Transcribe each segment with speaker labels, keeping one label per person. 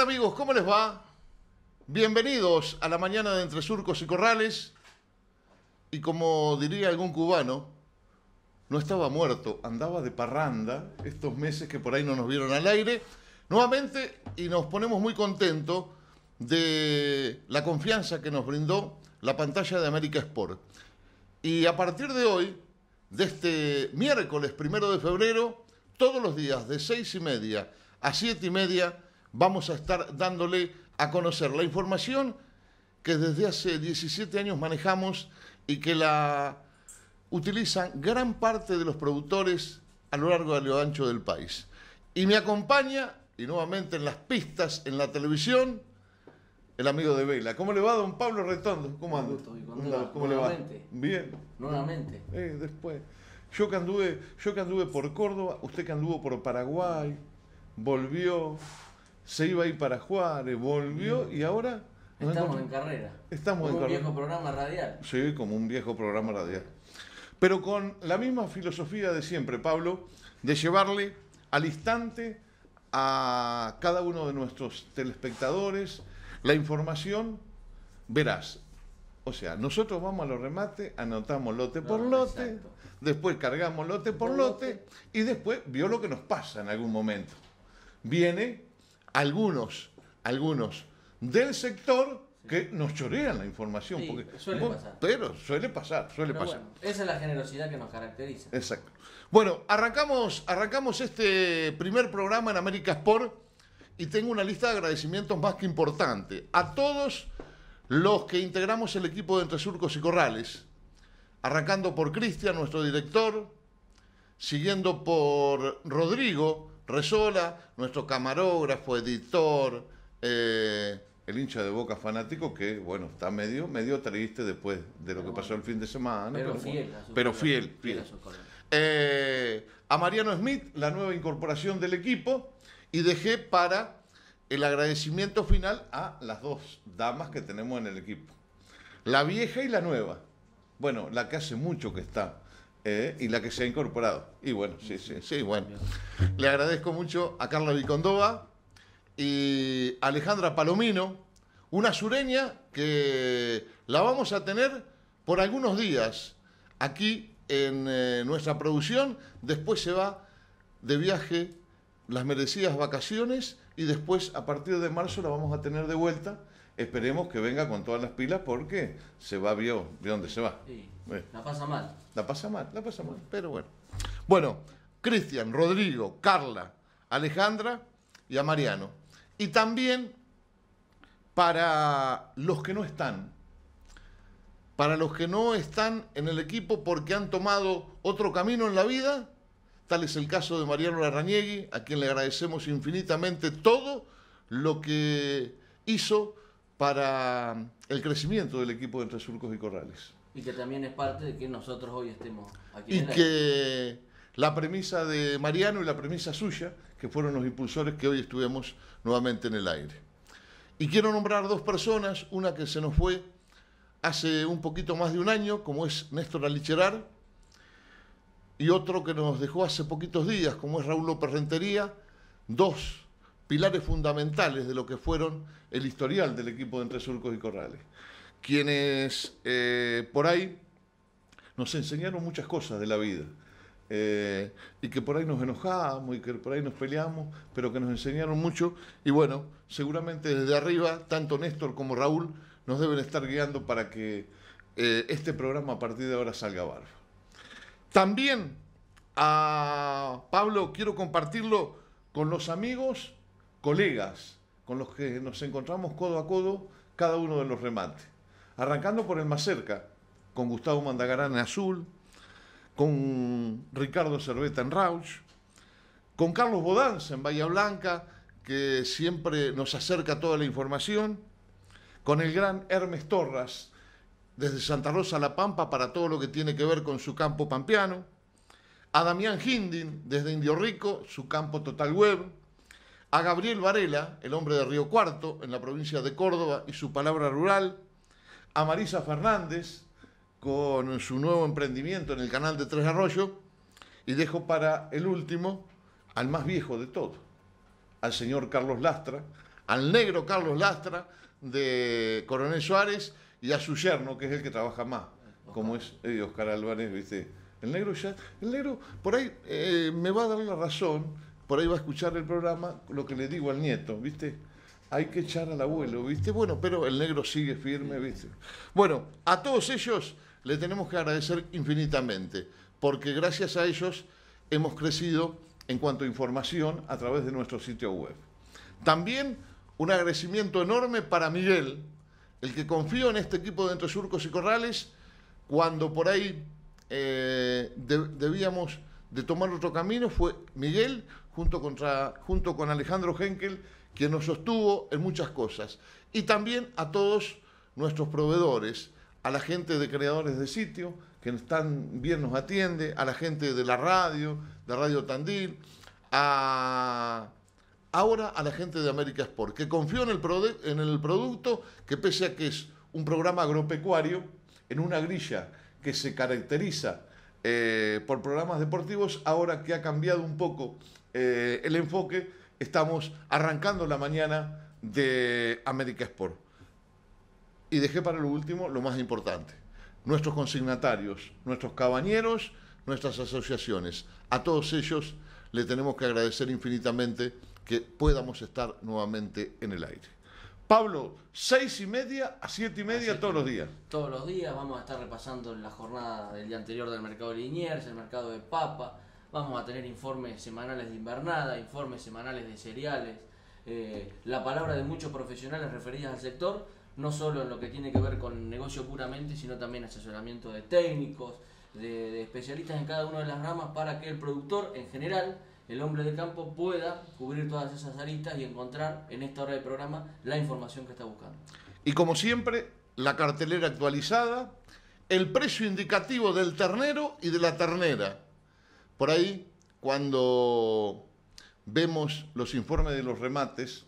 Speaker 1: amigos? ¿Cómo les va? Bienvenidos a la mañana de Entre Surcos y Corrales. Y como diría algún cubano, no estaba muerto, andaba de parranda estos meses que por ahí no nos vieron al aire. Nuevamente, y nos ponemos muy contentos de la confianza que nos brindó la pantalla de América Sport. Y a partir de hoy, de este miércoles primero de febrero, todos los días de seis y media a siete y media, vamos a estar dándole a conocer la información que desde hace 17 años manejamos y que la utilizan gran parte de los productores a lo largo del lo ancho del país. Y me acompaña, y nuevamente en las pistas, en la televisión, el amigo de Vela. ¿Cómo le va, don Pablo Retondo? ¿Cómo anda? le va? Bien. Nuevamente. Eh, después. Yo yo que anduve por Córdoba, usted que anduvo por Paraguay, volvió, se iba a ir para Juárez, volvió mm. y ahora... Estamos en carrera. Estamos en carrera. Como un viejo
Speaker 2: programa radial.
Speaker 1: Sí, como un viejo programa radial. Pero con la misma filosofía de siempre, Pablo, de llevarle al instante a cada uno de nuestros telespectadores la información verás. O sea, nosotros vamos a los remates, anotamos lote por lote, después cargamos lote por, lote y después vio lo que nos pasa en algún momento. Viene algunos, algunos del sector que nos chorean la información. suele pasar. Pero suele pasar, suele pasar. esa es la generosidad que
Speaker 2: nos caracteriza.
Speaker 1: Exacto. Bueno, arrancamos, arrancamos este primer programa en América Sport y tengo una lista de agradecimientos más que importante. A todos los que integramos el equipo de Entre Surcos y Corrales, arrancando por Cristian, nuestro director, siguiendo por Rodrigo, Resola, nuestro camarógrafo, editor, eh, el hincha de Boca fanático que, bueno, está medio, medio triste después de lo que pasó el fin de semana. Pero, fiel. fiel, eh, a Mariano Smith, la nueva incorporación del equipo, y dejé para el agradecimiento final a las dos damas que tenemos en el equipo. La vieja y la nueva. Bueno, la que hace mucho que está ¿eh? y la que se ha incorporado. Y bueno, sí, sí, sí, bueno. Le agradezco mucho a Carla Vicondova y Alejandra Palomino, una sureña que la vamos a tener por algunos días aquí en eh, nuestra producción, después se va de viaje las merecidas vacaciones y después a partir de marzo la vamos a tener de vuelta Esperemos que venga con todas las pilas porque se va, vio, de dónde se va. Sí. Eh. La pasa mal. La pasa mal, la pasa mal, pero bueno. Bueno, Cristian, Rodrigo, Carla, Alejandra y a Mariano. Y también para los que no están, para los que no están en el equipo porque han tomado otro camino en la vida, tal es el caso de Mariano Larrañegui, a quien le agradecemos infinitamente todo lo que hizo para mm, el crecimiento del equipo de Entre Surcos y Corrales.
Speaker 2: Y que también es parte de que nosotros hoy estemos aquí. Y en el...
Speaker 1: que la premisa de Mariano y la premisa suya, que fueron los impulsores que hoy estuvimos nuevamente en el aire. Y quiero nombrar dos personas, una que se nos fue hace un poquito más de un año, como es Néstor Alicherar, y otro que nos dejó hace poquitos días, como es Raúl López Rentería, dos pilares fundamentales de lo que fueron el historial del equipo de Entre Surcos y Corrales, quienes eh, por ahí nos enseñaron muchas cosas de la vida. Eh, y que por ahí nos enojamos y que por ahí nos peleamos, pero que nos enseñaron mucho. Y bueno, seguramente desde arriba, tanto Néstor como Raúl nos deben estar guiando para que eh, este programa a partir de ahora salga barba. También a Pablo quiero compartirlo con los amigos colegas con los que nos encontramos codo a codo cada uno de los remates. Arrancando por el más cerca, con Gustavo Mandagarán en azul, con Ricardo Cerveta en Rauch, con Carlos Bodanz en Bahía Blanca, que siempre nos acerca toda la información, con el gran Hermes Torras desde Santa Rosa a La Pampa para todo lo que tiene que ver con su campo pampeano, a Damián Hindin desde Indio Rico, su campo Total Web, a Gabriel Varela, el hombre de Río Cuarto, en la provincia de Córdoba, y su palabra rural, a Marisa Fernández, con su nuevo emprendimiento en el canal de Tres Arroyos, y dejo para el último al más viejo de todos, al señor Carlos Lastra, al negro Carlos Lastra de Coronel Suárez y a su yerno, que es el que trabaja más, como es Oscar eh, Álvarez, ¿viste? El negro ya, el negro, por ahí eh, me va a dar la razón, por ahí va a escuchar el programa, lo que le digo al nieto, ¿viste? Hay que echar al abuelo, ¿viste? Bueno, pero el negro sigue firme, ¿viste? Bueno, a todos ellos le tenemos que agradecer infinitamente, porque gracias a ellos hemos crecido en cuanto a información a través de nuestro sitio web. También un agradecimiento enorme para Miguel, el que confió en este equipo de Entre Surcos y Corrales, cuando por ahí eh, debíamos de tomar otro camino, fue Miguel junto, contra, junto con Alejandro Henkel, quien nos sostuvo en muchas cosas. Y también a todos nuestros proveedores, a la gente de creadores de sitio, que tan bien nos atiende, a la gente de la radio, de Radio Tandil, ahora a la gente de América Sport, que confió en el, en el producto, que pese a que es un programa agropecuario, en una grilla que se caracteriza eh, por programas deportivos, ahora que ha cambiado un poco eh, el enfoque, estamos arrancando la mañana de América Sport. Y dejé para lo último lo más importante, nuestros consignatarios, nuestros cabañeros, nuestras asociaciones. A todos ellos le tenemos que agradecer infinitamente que podamos estar nuevamente en el aire. Pablo, seis y media a siete y media todos los días.
Speaker 2: Todos los días vamos a estar repasando la jornada del día anterior del mercado de Liniers, el mercado de papa. Vamos a tener informes semanales de invernada, informes semanales de cereales. Eh, la palabra de muchos profesionales referidas al sector, no solo en lo que tiene que ver con negocio puramente, sino también asesoramiento de técnicos, de, de especialistas en cada una de las ramas para que el productor en general el hombre de campo pueda cubrir todas esas aristas y encontrar en esta hora de programa la información que está buscando.
Speaker 1: Y como siempre, la cartelera actualizada, el precio indicativo del ternero y de la ternera. Por ahí, cuando vemos los informes de los remates,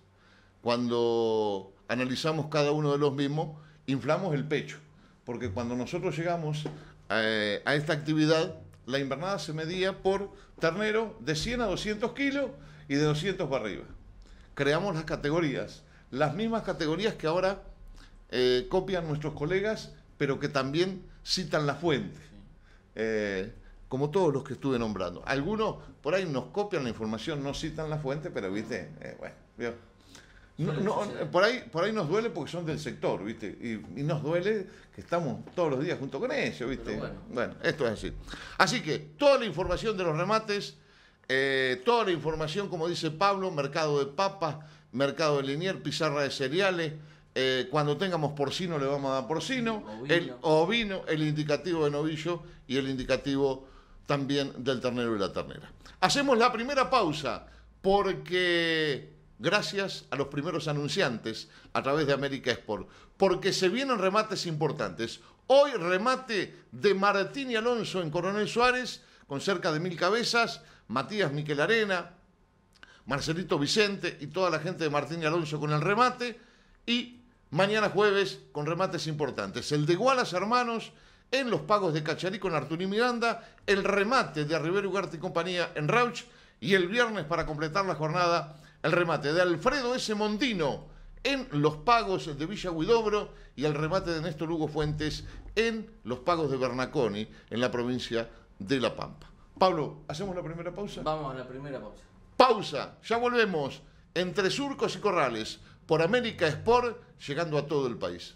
Speaker 1: cuando analizamos cada uno de los mismos, inflamos el pecho, porque cuando nosotros llegamos eh, a esta actividad, la invernada se medía por ternero de 100 a 200 kilos y de 200 para arriba. Creamos las categorías, las mismas categorías que ahora eh, copian nuestros colegas, pero que también citan la fuente. Eh, como todos los que estuve nombrando. Algunos por ahí nos copian la información, no citan la fuente, pero viste, eh, bueno, por, ahí, por ahí nos duele porque son del sector, ¿viste? Y, nos duele que estamos todos los días junto con ellos, ¿viste? Bueno. esto es así. Así que toda la información de los remates, eh, toda la información, como dice Pablo, mercado de papas, mercado de linier, pizarra de cereales. Eh, cuando tengamos porcino le vamos a dar porcino, el ovino, el indicativo de novillo y el indicativo también del ternero y la ternera. Hacemos la primera pausa porque gracias a los primeros anunciantes a través de América Sport, porque se vienen remates importantes. Hoy remate de Martín y Alonso en Coronel Suárez, con cerca de mil cabezas, Matías Miquel Arena, Marcelito Vicente y toda la gente de Martín y Alonso con el remate, y mañana jueves con remates importantes. El de Gualas Hermanos en los pagos de Cacharí con y Miranda, el remate de Rivero Ugarte y compañía en Rauch, y el viernes para completar la jornada el remate de Alfredo S. Mondino en los pagos de Villa Huidobro y el remate de Néstor Lugo Fuentes en los pagos de Bernaconi en la provincia de La Pampa. Pablo, ¿hacemos la primera pausa? Vamos a
Speaker 2: la primera pausa.
Speaker 1: Pausa, ya volvemos entre surcos y corrales por América Sport llegando a todo el país.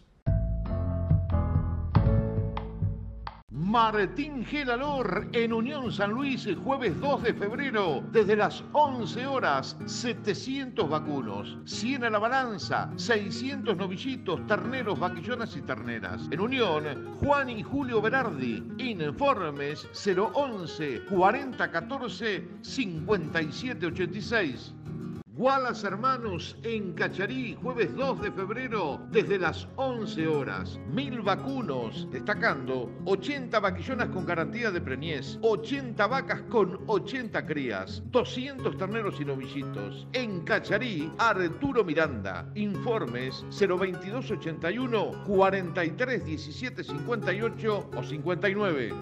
Speaker 1: Martín Gelalor en Unión San Luis, jueves 2 de febrero, desde las 11 horas, 700 vacunos, 100 a la balanza, 600 novillitos, terneros, vaquillonas y terneras. En Unión, Juan y Julio Berardi, informes 011 4014 5786. Wallace Hermanos en Cacharí, jueves 2 de febrero, desde las 11 horas. Mil vacunos, destacando 80 vaquillonas con garantía de preñez, 80 vacas con 80 crías, 200 terneros y novillitos. En Cacharí, Arturo Miranda. Informes 02281 43 58 o 59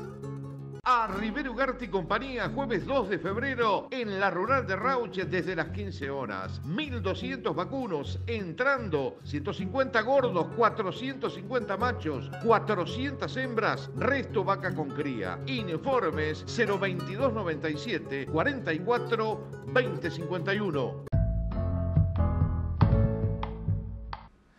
Speaker 1: a Rivero Ugarte y compañía, jueves 2 de febrero en la rural de Rauche, desde las 15 horas. 1200 vacunos entrando, 150 gordos, 450 machos, 400 hembras, resto vaca con cría. Informes 02297 442051.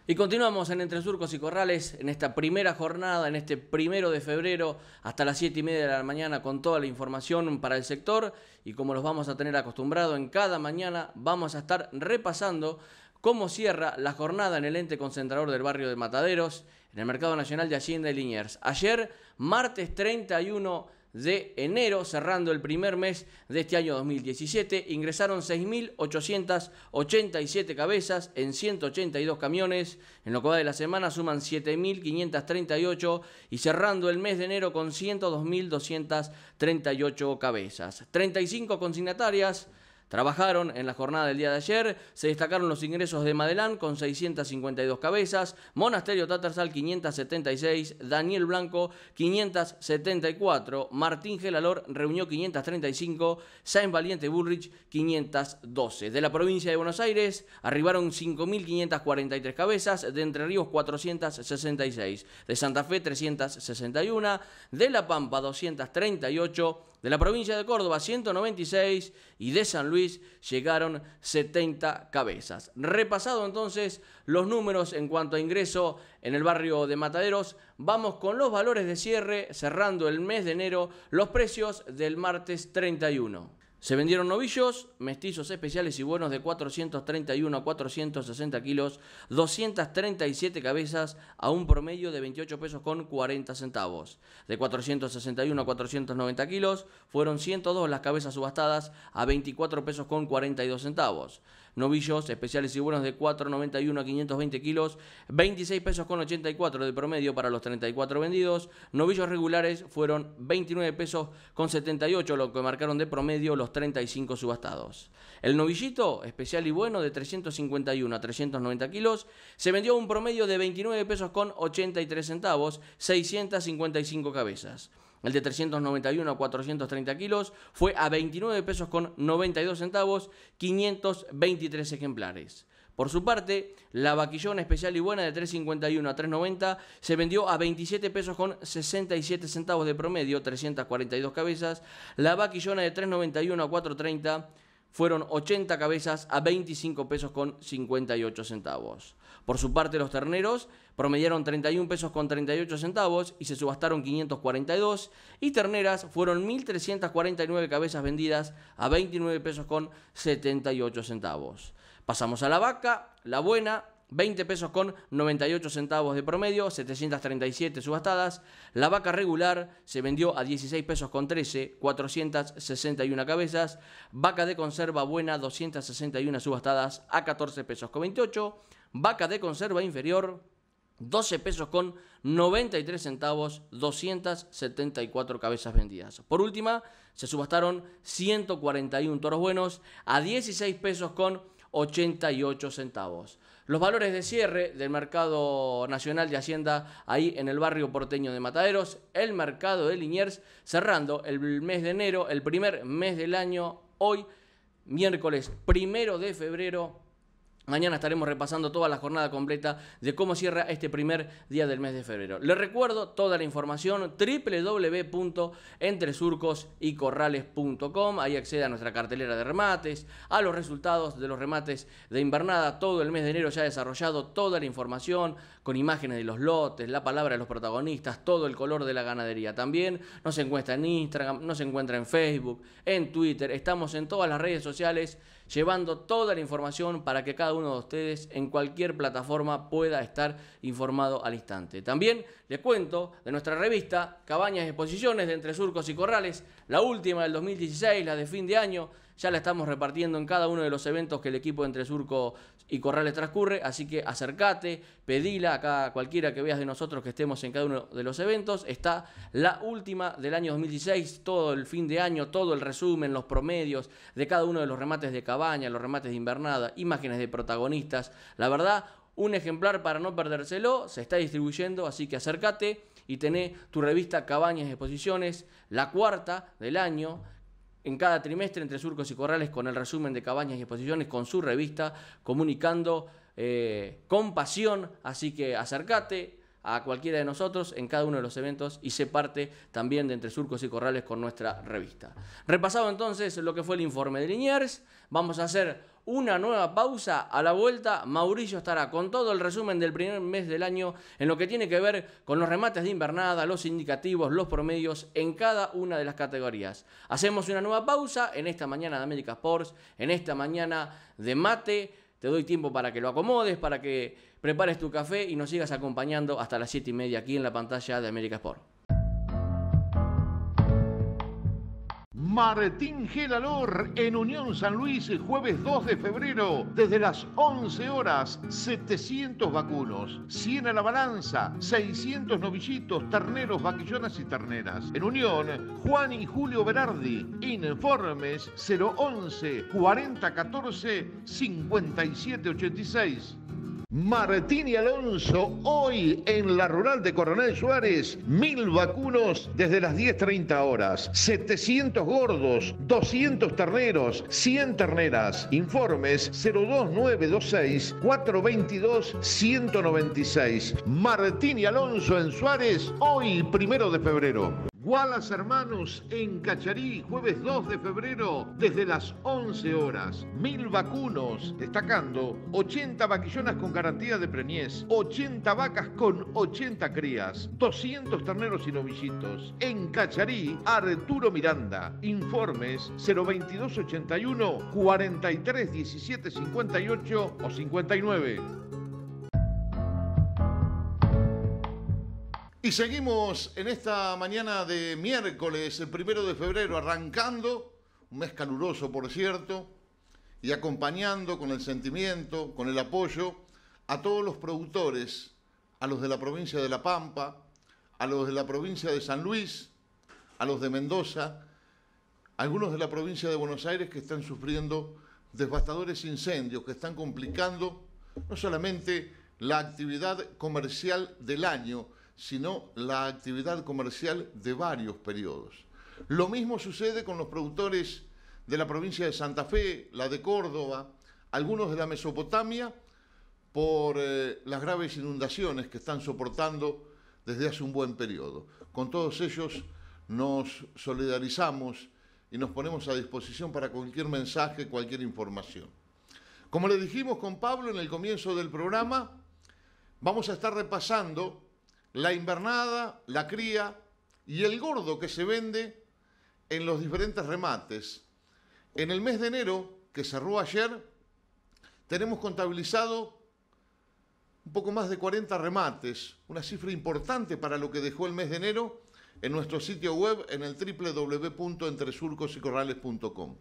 Speaker 2: Y continuamos en Entre Surcos y Corrales en esta primera jornada, en este primero de febrero, hasta las 7 y media de la mañana, con toda la información para el sector. Y como los vamos a tener acostumbrado, en cada mañana vamos a estar repasando cómo cierra la jornada en el ente concentrador del barrio de Mataderos, en el Mercado Nacional de Hacienda y Liniers. Ayer, martes 31 de enero, cerrando el primer mes de este año 2017, ingresaron 6.887 cabezas en 182 camiones. En lo que va de la semana suman 7.538 y cerrando el mes de enero con 102.238 cabezas. 35 consignatarias Trabajaron en la jornada del día de ayer, se destacaron los ingresos de Madelán con 652 cabezas, Monasterio Tatarsal 576, Daniel Blanco 574, Martín Gelalor reunió 535, Saint Valiente Bullrich 512. De la provincia de Buenos Aires arribaron 5.543 cabezas, de Entre Ríos 466, de Santa Fe 361, de La Pampa 238, de la provincia de Córdoba 196 y de San Luis llegaron 70 cabezas. Repasado entonces los números en cuanto a ingreso en el barrio de Mataderos, vamos con los valores de cierre cerrando el mes de enero, los precios del martes 31. Se vendieron novillos, mestizos especiales y buenos de 431 a 460 kilos, 237 cabezas a un promedio de 28 pesos con 40 centavos. De 461 a 490 kilos fueron 102 las cabezas subastadas a 24 pesos con 42 centavos novillos especiales y buenos de 4,91 a 520 kilos, 26 pesos con 84 de promedio para los 34 vendidos, novillos regulares fueron 29 pesos con 78, lo que marcaron de promedio los 35 subastados. El novillito especial y bueno de 351 a 390 kilos se vendió a un promedio de 29 pesos con 83 centavos, 655 cabezas el de 391 a 430 kilos, fue a 29 pesos con 92 centavos, 523 ejemplares. Por su parte, la vaquillona especial y buena de 3.51 a 3.90 se vendió a 27 pesos con 67 centavos de promedio, 342 cabezas. La vaquillona de 3.91 a 4.30 fueron 80 cabezas a 25 pesos con 58 centavos. Por su parte, los terneros promediaron 31 pesos con 38 centavos y se subastaron 542 y terneras fueron 1.349 cabezas vendidas a 29 pesos con 78 centavos. Pasamos a la vaca, la buena, 20 pesos con 98 centavos de promedio, 737 subastadas. La vaca regular se vendió a 16 pesos con 13, 461 cabezas. Vaca de conserva buena, 261 subastadas a 14 pesos con 28 vaca de conserva inferior, 12 pesos con 93 centavos, 274 cabezas vendidas. Por última, se subastaron 141 toros buenos a 16 pesos con 88 centavos. Los valores de cierre del mercado nacional de Hacienda ahí en el barrio porteño de Mataderos, el mercado de Liniers cerrando el mes de enero, el primer mes del año, hoy miércoles primero de febrero Mañana estaremos repasando toda la jornada completa de cómo cierra este primer día del mes de febrero. Les recuerdo toda la información www.entresurcosycorrales.com. Ahí accede a nuestra cartelera de remates, a los resultados de los remates de invernada. Todo el mes de enero ya desarrollado toda la información con imágenes de los lotes, la palabra de los protagonistas, todo el color de la ganadería. También nos encuentra en Instagram, nos encuentra en Facebook, en Twitter. Estamos en todas las redes sociales llevando toda la información para que cada uno de ustedes en cualquier plataforma pueda estar informado al instante. También les cuento de nuestra revista Cabañas y Exposiciones de Entre Surcos y Corrales, la última del 2016, la de fin de año, ya la estamos repartiendo en cada uno de los eventos que el equipo de Entre Surco y Corrales transcurre, así que acércate, pedila a a cualquiera que veas de nosotros que estemos en cada uno de los eventos. Está la última del año 2016, todo el fin de año, todo el resumen, los promedios de cada uno de los remates de cabaña, los remates de invernada, imágenes de protagonistas. La verdad, un ejemplar para no perdérselo, se está distribuyendo, así que acércate y tené tu revista Cabañas Exposiciones, la cuarta del año en cada trimestre entre surcos y corrales con el resumen de cabañas y exposiciones con su revista, comunicando eh, con pasión. Así que acércate a cualquiera de nosotros en cada uno de los eventos y sé parte también de Entre Surcos y Corrales con nuestra revista. Repasado entonces lo que fue el informe de Liniers. Vamos a hacer una nueva pausa. A la vuelta, Mauricio estará con todo el resumen del primer mes del año en lo que tiene que ver con los remates de invernada, los indicativos, los promedios en cada una de las categorías. Hacemos una nueva pausa en esta mañana de América Sports, en esta mañana de mate. Te doy tiempo para que lo acomodes, para que prepares tu café y nos sigas acompañando hasta las 7 y media aquí en la pantalla de América Sports.
Speaker 1: Martín Gelalor en Unión San Luis, jueves 2 de febrero, desde las 11 horas, 700 vacunos, 100 a la balanza, 600 novillitos, terneros, vaquillonas y terneras. En Unión, Juan y Julio Berardi, informes 011 4014 5786. Martín y Alonso, hoy en la rural de Coronel Suárez, mil vacunos desde las 10.30 horas, 700 gordos, 200 terneros, 100 terneras. Informes 02926 422 196. Martín y Alonso en Suárez, hoy primero de febrero. Wallace Hermanos en Cacharí, jueves 2 de febrero, desde las 11 horas. Mil vacunos, destacando 80 vaquillonas con garantía de preñez, 80 vacas con 80 crías, 200 terneros y novillitos. En Cacharí, Arturo Miranda. Informes 02281 43 58 o 59. Y seguimos en esta mañana de miércoles, el primero de febrero, arrancando, un mes caluroso por cierto, y acompañando con el sentimiento, con el apoyo a todos los productores, a los de la provincia de La Pampa, a los de la provincia de San Luis, a los de Mendoza, algunos de la provincia de Buenos Aires que están sufriendo devastadores incendios que están complicando no solamente la actividad comercial del año, sino la actividad comercial de varios periodos. Lo mismo sucede con los productores de la provincia de Santa Fe, la de Córdoba, algunos de la Mesopotamia, por eh, las graves inundaciones que están soportando desde hace un buen periodo. Con todos ellos nos solidarizamos y nos ponemos a disposición para cualquier mensaje, cualquier información. Como le dijimos con Pablo en el comienzo del programa, vamos a estar repasando la invernada, la cría y el gordo que se vende en los diferentes remates. En el mes de enero, que cerró ayer, tenemos contabilizado un poco más de 40 remates, una cifra importante para lo que dejó el mes de enero en nuestro sitio web en el www.entresurcosycorrales.com.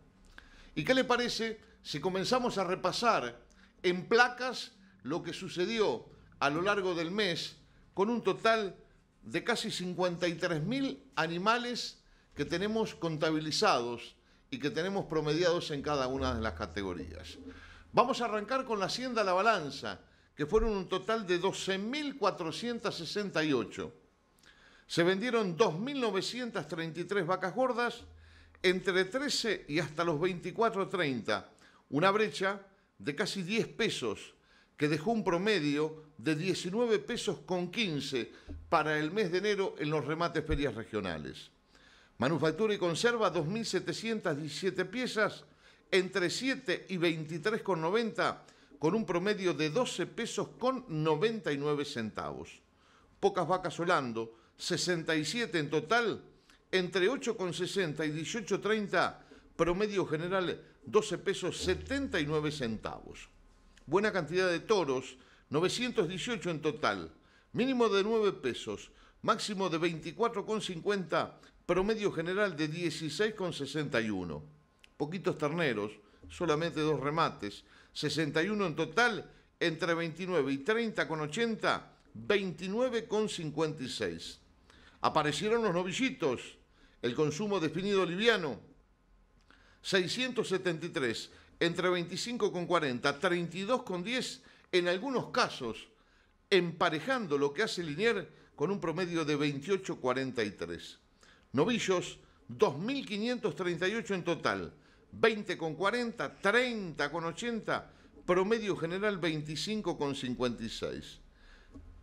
Speaker 1: ¿Y qué le parece si comenzamos a repasar en placas lo que sucedió a lo largo del mes con un total de casi 53.000 animales que tenemos contabilizados y que tenemos promediados en cada una de las categorías. Vamos a arrancar con la Hacienda La Balanza, que fueron un total de 12.468. Se vendieron 2.933 vacas gordas, entre 13 y hasta los 24.30, una brecha de casi 10 pesos que dejó un promedio de 19 pesos con 15 para el mes de enero en los remates ferias regionales. Manufactura y conserva 2.717 piezas entre 7 y 23,90 con un promedio de 12 pesos con 99 centavos. Pocas vacas holando, 67 en total, entre 8,60 y 18,30, promedio general 12 pesos 79 centavos buena cantidad de toros, 918 en total, mínimo de 9 pesos, máximo de 24,50, promedio general de 16,61. Poquitos terneros, solamente dos remates, 61 en total, entre 29 y 30,80, 29,56. Aparecieron los novillitos, el consumo definido liviano, 673 entre con 10, en algunos casos emparejando lo que hace Linier con un promedio de 28,43. Novillos, 2.538 en total, 20 con 40, 30 con 80, promedio general 25 con 56.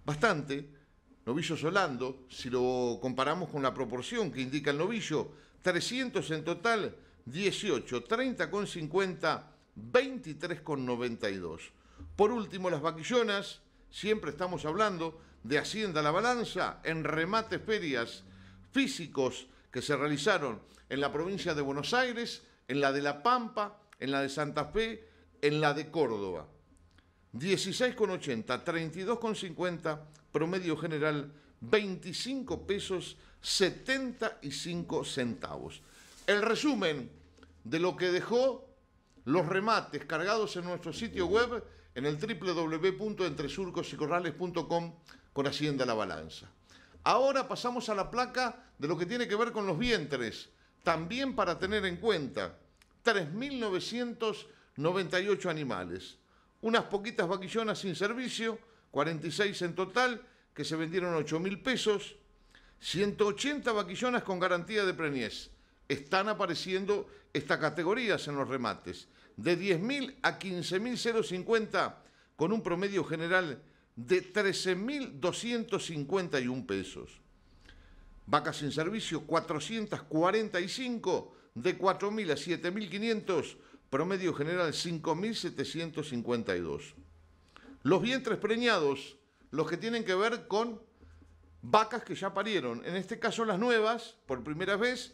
Speaker 1: Bastante. novillos holando, si lo comparamos con la proporción que indica el novillo, 300 en total, 18, 30 con 50, 23 con 92. Por último, las vaquillonas, siempre estamos hablando de Hacienda La Balanza en remates ferias físicos que se realizaron en la provincia de Buenos Aires, en la de La Pampa, en la de Santa Fe, en la de Córdoba. 16,80, 32,50, promedio general 25 pesos 75 centavos. El resumen de lo que dejó los remates cargados en nuestro sitio web en el www.entresurcosycorrales.com con Hacienda La Balanza. Ahora pasamos a la placa de lo que tiene que ver con los vientres, también para tener en cuenta 3.998 animales, unas poquitas vaquillonas sin servicio, 46 en total, que se vendieron 8.000 pesos, 180 vaquillonas con garantía de preñez, están apareciendo estas categorías en los remates, de 10.000 a 15.050, con un promedio general de 13.251 pesos. Vacas en servicio, 445, de 4.000 a 7.500, promedio general 5.752. Los vientres preñados, los que tienen que ver con vacas que ya parieron, en este caso las nuevas, por primera vez,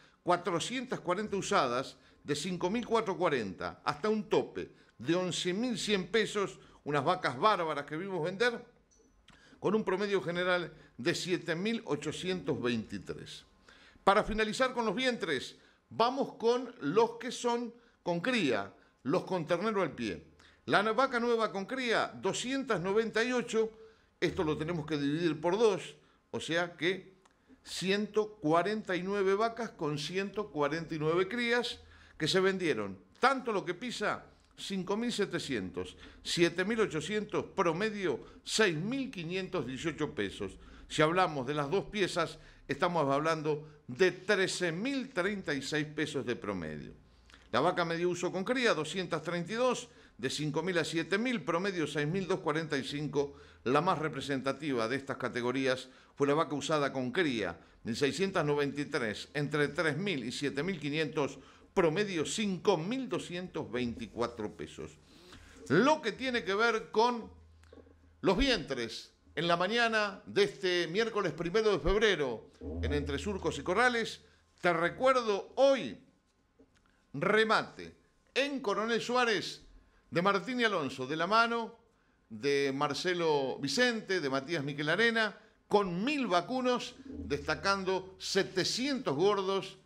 Speaker 1: 440 usadas de 5.440 hasta un tope de 11.100 pesos, unas vacas bárbaras que vimos vender, con un promedio general de 7.823. Para finalizar con los vientres, vamos con los que son con cría, los con ternero al pie. La vaca nueva con cría, 298, esto lo tenemos que dividir por dos, o sea que 149 vacas con 149 crías que se vendieron. Tanto lo que pisa, 5.700, 7.800 promedio, 6.518 pesos. Si hablamos de las dos piezas, estamos hablando de 13.036 pesos de promedio. La vaca medio uso con cría, 232 de 5.000 a 7.000, promedio 6.245. La más representativa de estas categorías fue la vaca usada con cría, 693, entre 3.000 y 7.500, promedio 5.224 pesos. Lo que tiene que ver con los vientres. En la mañana de este miércoles primero de febrero, en Entre Surcos y Corrales, te recuerdo hoy, remate en Coronel Suárez de Martín y Alonso, de la mano de Marcelo Vicente, de Matías Miquel Arena, con mil vacunos, destacando 700 gordos,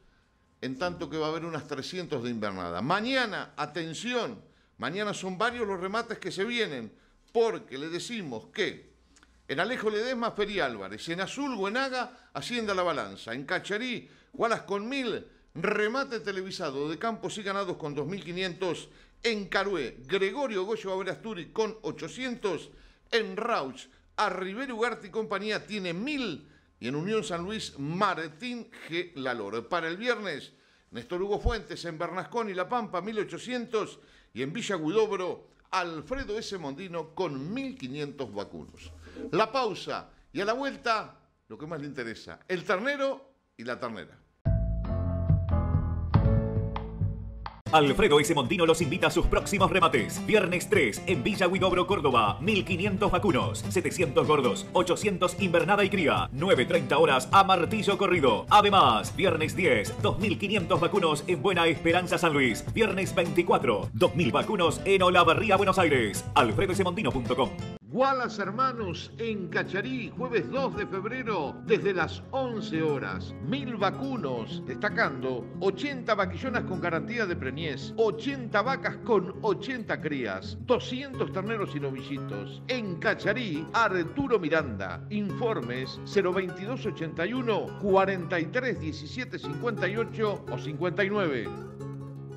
Speaker 1: en tanto que va a haber unas 300 de invernada. Mañana, atención, mañana son varios los remates que se vienen, porque le decimos que en Alejo Ledesma, Feri Álvarez, en Azul, Buenaga, Hacienda La Balanza, en Cacharí, Gualas con mil, remate televisado de campos y ganados con 2.500 en Carué, Gregorio Goyo abre con 800. En Rauch, a Rivero Ugarte y compañía tiene 1000. Y en Unión San Luis, Martín G. Laloro. Para el viernes, Néstor Hugo Fuentes en Bernascón y La Pampa, 1800. Y en Villa Guidobro, Alfredo S. Mondino con 1500 vacunos. La pausa y a la vuelta, lo que más le interesa, el ternero y la ternera. Alfredo y Semontino los invita a sus próximos remates. Viernes 3 en Villa Huidobro, Córdoba. 1500 vacunos, 700 gordos, 800 invernada y cría. 9.30 horas a martillo corrido. Además, viernes 10, 2500 vacunos en Buena Esperanza, San Luis. Viernes 24, 2000 vacunos en Olavarría, Buenos Aires. Semontino.com Wallace Hermanos en Cacharí, jueves 2 de febrero, desde las 11 horas. Mil vacunos, destacando 80 vaquillonas con garantía de preñez, 80 vacas con 80 crías, 200 terneros y novillitos. En Cacharí, Arturo Miranda. Informes 02281 43 58 o 59.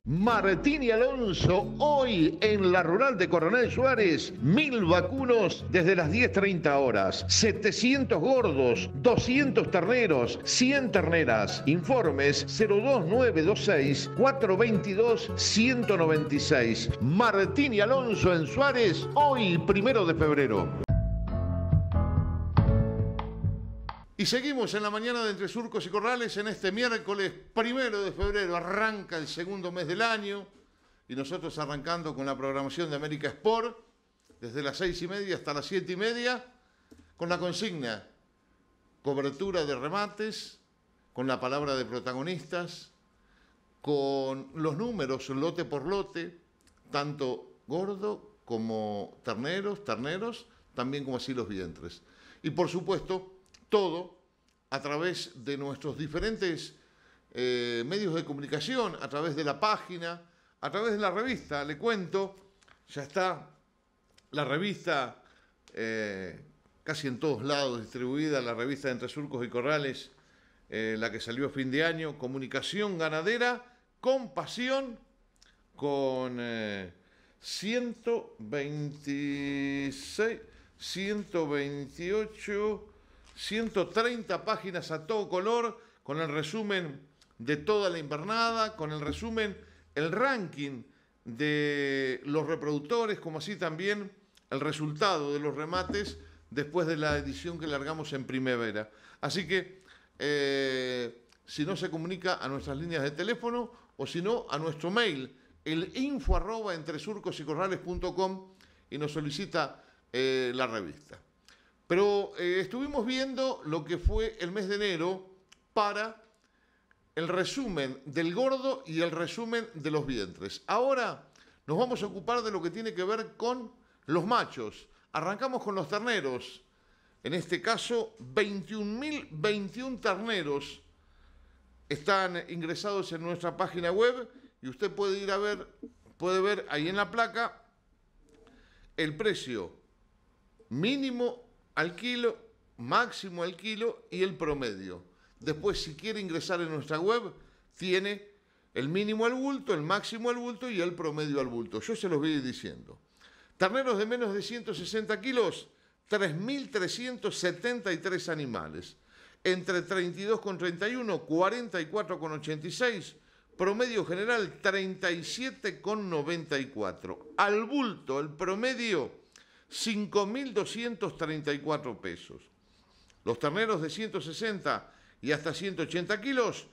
Speaker 1: Martín y Alonso, hoy en la rural de Coronel Suárez, mil vacunos desde las 10.30 horas, 700 gordos, 200 terneros, 100 terneras. Informes 02926 422 196. Martín y Alonso en Suárez, hoy primero de febrero. Y seguimos en la mañana de Entre Surcos y Corrales en este miércoles primero de febrero. Arranca el segundo mes del año y nosotros arrancando con la programación de América Sport desde las seis y media hasta las siete y media con la consigna cobertura de remates, con la palabra de protagonistas, con los números lote por lote, tanto gordo como terneros, terneros, también como así los vientres. Y por supuesto, todo a través de nuestros diferentes eh, medios de comunicación, a través de la página, a través de la revista. Le cuento, ya está la revista eh, casi en todos lados distribuida, la revista Entre Surcos y Corrales, eh, la que salió a fin de año, Comunicación Ganadera con Pasión, con 126, 128 130 páginas a todo color con el resumen de toda la invernada, con el resumen, el ranking de los reproductores, como así también el resultado de los remates después de la edición que largamos en primavera. Así que, eh, si no se comunica a nuestras líneas de teléfono o si no, a nuestro mail, el info arroba entre surcos y corrales.com y nos solicita eh, la revista. Pero eh, estuvimos viendo lo que fue el mes de enero para el resumen del gordo y el resumen de los vientres. Ahora nos vamos a ocupar de lo que tiene que ver con los machos. Arrancamos con los terneros. En este caso, 21.021 terneros están ingresados en nuestra página web y usted puede ir a ver, puede ver ahí en la placa el precio mínimo al kilo, máximo al kilo y el promedio. Después, si quiere ingresar en nuestra web, tiene el mínimo al bulto, el máximo al bulto y el promedio al bulto. Yo se los voy diciendo. Terneros de menos de 160 kilos, 3.373 animales. Entre 32,31, 44,86. Promedio general 37,94. Al bulto, el promedio 5.234 pesos. Los terneros de 160 y hasta 180 kilos,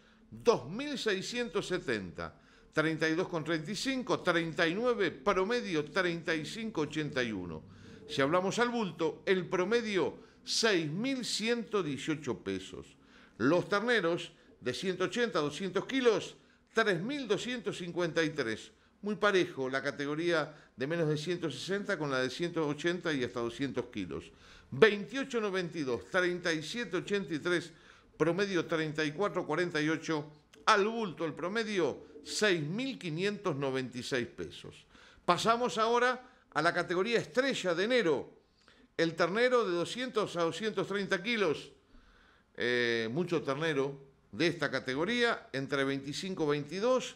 Speaker 1: 2.670. 32,35, 39, promedio 35,81. Si hablamos al bulto, el promedio 6.118 pesos. Los terneros de 180 a 200 kilos, 3.253. Muy parejo la categoría de menos de 160 con la de 180 y hasta 200 kilos. 28.92, 37.83, promedio 34.48, al bulto el promedio 6.596 pesos. Pasamos ahora a la categoría estrella de enero, el ternero de 200 a 230 kilos, eh, mucho ternero de esta categoría, entre 25 y 22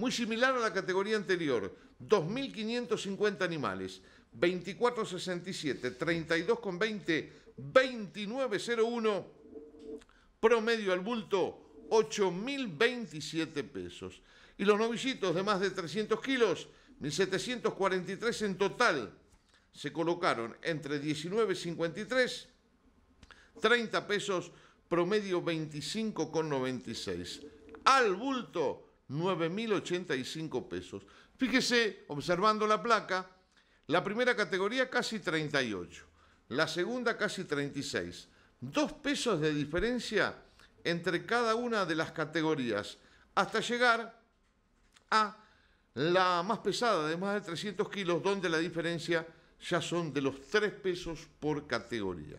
Speaker 1: muy similar a la categoría anterior, 2.550 animales, 24.67, 32.20, 29.01, promedio al bulto 8.027 pesos. Y los novillitos de más de 300 kilos, 1.743 en total, se colocaron entre 19.53, 30 pesos, promedio 25,96. Al bulto 9.085 pesos. Fíjese, observando la placa, la primera categoría casi 38, la segunda casi 36. Dos pesos de diferencia entre cada una de las categorías hasta llegar a la más pesada de más de 300 kilos, donde la diferencia ya son de los 3 pesos por categoría.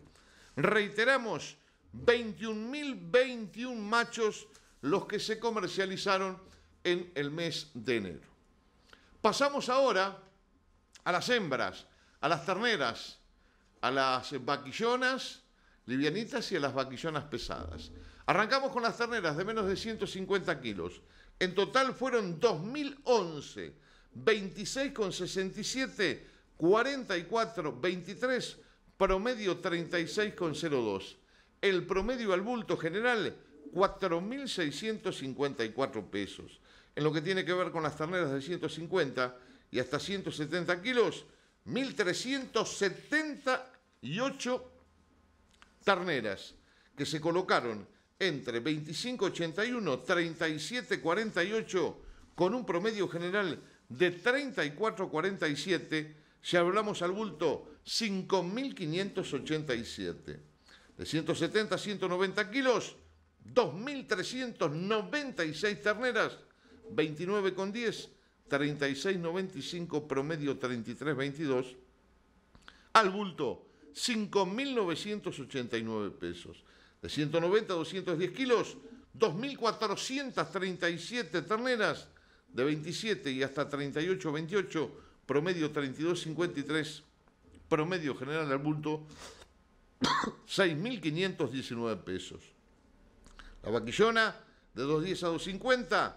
Speaker 1: Reiteramos, 21.021 machos los que se comercializaron en el mes de enero. Pasamos ahora a las hembras, a las terneras, a las vaquillonas livianitas y a las vaquillonas pesadas. Arrancamos con las terneras de menos de 150 kilos. En total fueron 2011, 26,67, ...44,23... promedio 36,02. El promedio al bulto general, 4.654 pesos. En lo que tiene que ver con las terneras de 150 y hasta 170 kilos, 1.378 terneras que se colocaron entre 25.81, 37.48, con un promedio general de 34.47, si hablamos al bulto, 5.587. De 170 a 190 kilos, 2.396 terneras 29,10, 36,95, promedio 33,22. Al bulto, 5.989 pesos. De 190 a 210 kilos, 2.437 terneras. De 27 y hasta 38, 28, promedio 32,53, promedio general al bulto, 6.519 pesos. La vaquillona, de 2.10 a 2.50,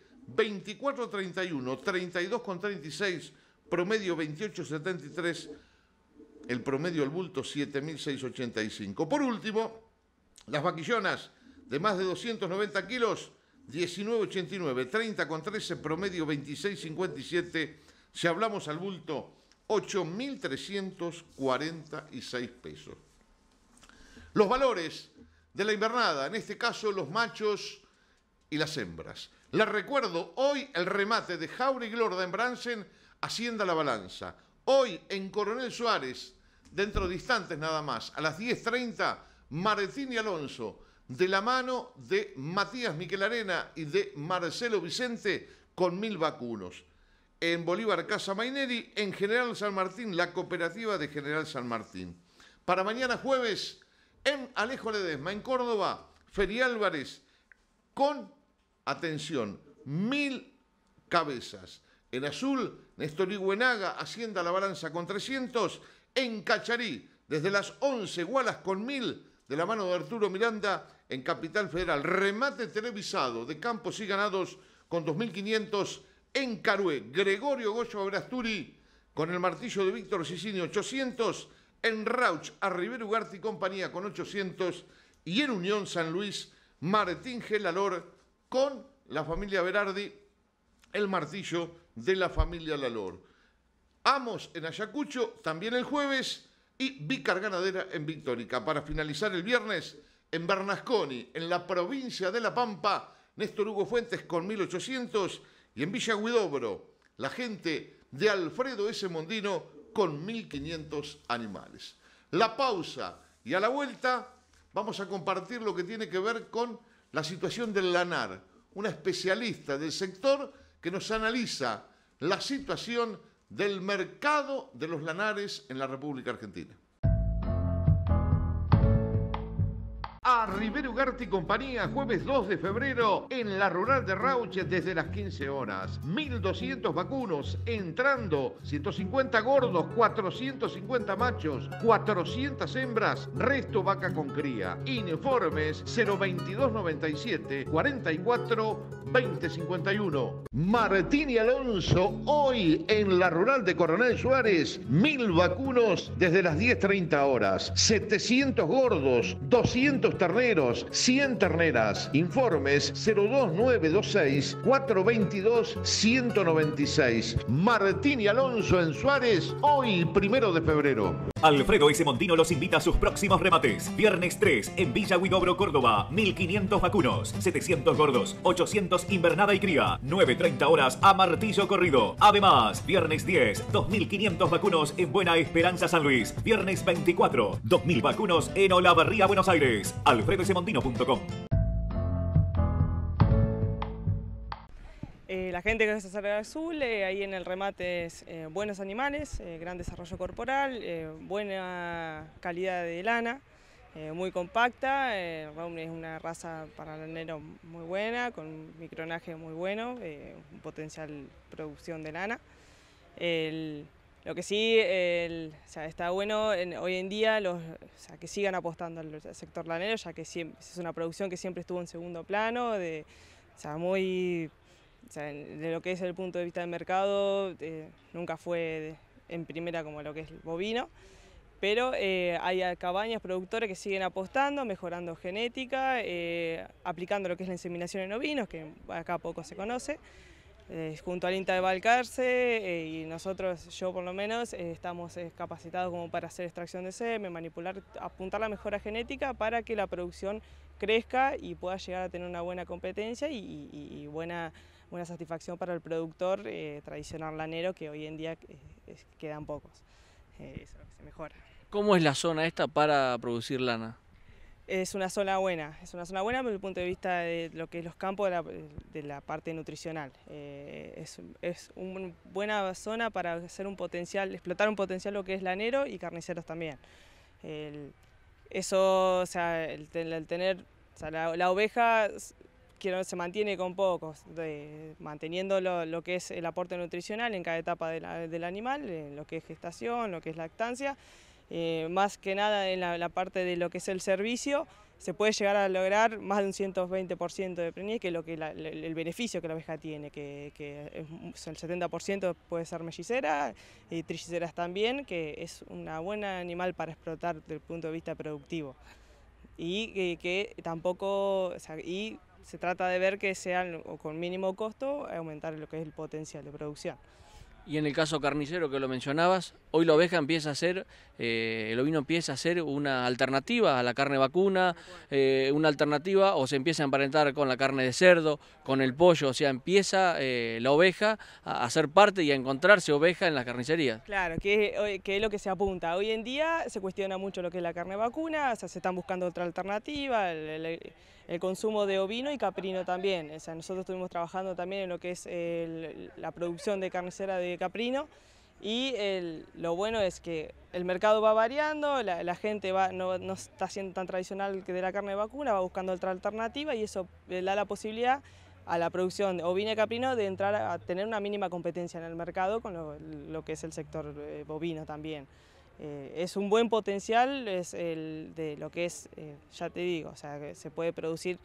Speaker 1: 24.31, 32.36, promedio 28.73, el promedio al bulto 7.685. Por último, las vaquillonas de más de 290 kilos, 19.89, 30.13, promedio 26.57, si hablamos al bulto 8.346 pesos. Los valores de la invernada, en este caso los machos y las hembras. Les recuerdo hoy el remate de Jauregui Lorda en Bransen, Hacienda La Balanza. Hoy en Coronel Suárez, dentro de instantes nada más, a las 10.30, Martín y Alonso, de la mano de Matías Arena y de Marcelo Vicente con mil vacunos. En Bolívar Casa Maineri, en General San Martín, la cooperativa de General San Martín. Para mañana jueves, en Alejo Ledesma, en Córdoba, Feri Álvarez, con atención, mil cabezas. En azul, Néstor Iguenaga hacienda la balanza con 300. En Cacharí, desde las 11, Gualas con 1000, de la mano de Arturo Miranda en Capital Federal. Remate televisado de campos y ganados con 2.500 en Carué. Gregorio Goyo Abrasturi con el martillo de Víctor Sicini, 800. En Rauch, a Rivero Ugarte y compañía con 800. Y en Unión San Luis, Martín Gelalor con la familia Berardi, el martillo de la familia Lalor. Amos en Ayacucho, también el jueves, y Vicar Ganadera en Victórica. Para finalizar el viernes, en Bernasconi, en la provincia de La Pampa, Néstor Hugo Fuentes con 1800, y en Villa Guidobro, la gente de Alfredo S. Mondino con 1500 animales. La pausa y a la vuelta vamos a compartir lo que tiene que ver con la situación del lanar, una especialista del sector que nos analiza la situación del mercado de los lanares en la República Argentina. Rivero Ugarte y compañía, jueves 2 de febrero en la rural de Rauches desde las 15 horas. 1200 vacunos entrando, 150 gordos, 450 machos, 400 hembras, resto vaca con cría. Informes 02297 44 Martín y Alonso, hoy en la rural de Coronel Suárez, 1.000 vacunos desde las 10.30 horas, 700 gordos, 200 terrenos 100 terneras. Informes 02926 422 196. Martín y Alonso en Suárez, hoy primero de febrero. Alfredo S. Montino los invita a sus próximos remates. Viernes 3 en Villa Huidobro, Córdoba. 1500 vacunos, 700 gordos, 800 invernada y cría. 9.30 horas a martillo corrido. Además, viernes 10, 2500 vacunos en Buena Esperanza, San Luis. Viernes 24, 2000 vacunos en Olavarría, Buenos Aires. Alfredo
Speaker 3: eh, la gente que es al Azul, eh, ahí en el remate es eh, buenos animales, gran desarrollo corporal, buena calidad de lana, muy compacta. El es una raza para lanero muy buena, con micronaje muy bueno, un potencial producción de lana. Lo que sí está bueno hoy en día los, que sigan apostando al, sector lanero, ya que es una producción que siempre estuvo en segundo plano, de, muy, de lo que es el punto de vista del mercado, nunca fue en primera como lo que es el bovino, pero eh, hay cabañas productores que siguen apostando, mejorando genética, eh, aplicando lo que es la inseminación en ovinos, que acá poco se conoce. Eh, junto al INTA de Balcarce eh, y nosotros, yo por lo menos, eh, estamos capacitados como para hacer extracción de semen, manipular, apuntar la mejora genética para que la producción crezca y pueda llegar a tener una buena competencia y, buena, satisfacción para el productor tradicional lanero que hoy en día quedan pocos. eso se mejora.
Speaker 2: ¿Cómo es la zona esta para producir lana?
Speaker 3: es una zona buena, es una zona buena desde el punto de vista de lo que es los campos de la, parte nutricional. Eh, es, es una buena zona para hacer un potencial, explotar un potencial lo que es lanero y carniceros también. eso, o sea, el, tener, la, oveja que se mantiene con pocos, manteniendo lo, que es el aporte nutricional en cada etapa del animal, en lo que es gestación, lo que es lactancia, eh, más que nada en la, parte de lo que es el servicio, se puede llegar a lograr más de un 120% de preñez, que es lo que el beneficio que la oveja tiene, que, el 70% puede ser mellicera y trilliceras también, que es un buen animal para explotar desde el punto de vista productivo. Y eh, que, tampoco, y se trata de ver que sean o con mínimo costo aumentar lo que es el potencial de producción.
Speaker 2: Y en el caso carnicero que lo mencionabas, hoy la oveja empieza a ser, eh, el ovino empieza a ser una alternativa a la carne vacuna, eh, una alternativa o se empieza a emparentar con la carne de cerdo, con el pollo, o sea, empieza eh, la oveja a, ser parte y a encontrarse oveja en las carnicerías.
Speaker 3: Claro, que, es lo que se apunta. Hoy en día se cuestiona mucho lo que es la carne vacuna, o sea, se están buscando otra alternativa, el consumo de ovino y caprino también. O sea, nosotros estuvimos trabajando también en lo que es la producción de carnicera de caprino y lo bueno es que el mercado va variando, la, gente no, está siendo tan tradicional que de la carne de vacuna, va buscando otra alternativa y eso eh, da la posibilidad a la producción de ovino y caprino de entrar a tener una mínima competencia en el mercado con lo que es el sector eh, bovino también. Eh, es un buen potencial, es el de lo que es, eh, ya te digo, o sea, se puede producir,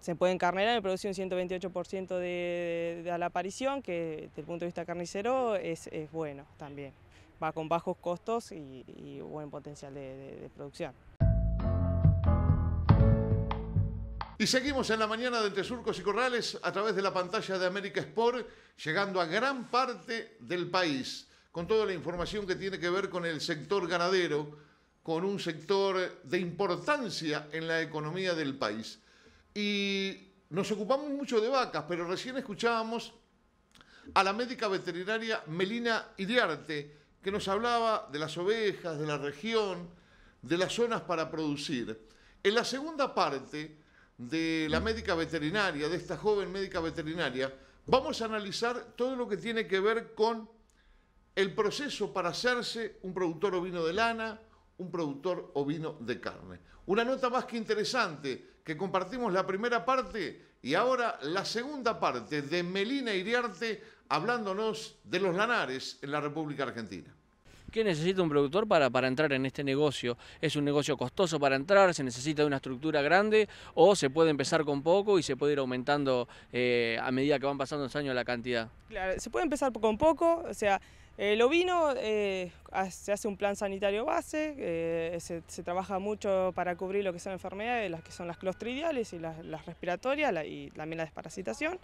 Speaker 3: se puede encarnerar y producir un 128% de, de, la aparición, que desde el punto de vista carnicero es, bueno también. Va con bajos costos y, buen potencial de
Speaker 1: producción. Y seguimos en la mañana de Entre Surcos y Corrales a través de la pantalla de América Sport, llegando a gran parte del país con toda la información que tiene que ver con el sector ganadero, con un sector de importancia en la economía del país. Y nos ocupamos mucho de vacas, pero recién escuchábamos a la médica veterinaria Melina Iriarte, que nos hablaba de las ovejas, de la región, de las zonas para producir. En la segunda parte de la mm. médica veterinaria, de esta joven médica veterinaria, vamos a analizar todo lo que tiene que ver con el proceso para hacerse un productor ovino de lana, un productor ovino de carne. Una nota más que interesante que compartimos la primera parte y ahora la segunda parte de Melina Iriarte hablándonos de los lanares en la República Argentina.
Speaker 2: ¿Qué necesita un productor para, entrar en este negocio? ¿Es un negocio costoso para entrar? ¿Se necesita una estructura grande? ¿O se puede empezar con poco y se puede ir aumentando eh, a medida que van pasando los años la cantidad?
Speaker 3: Claro, se puede empezar con poco, o sea, el eh, ovino eh, se hace un plan sanitario base, se, trabaja mucho para cubrir lo que son enfermedades, las que son las clostridiales y las, respiratorias y también la desparasitación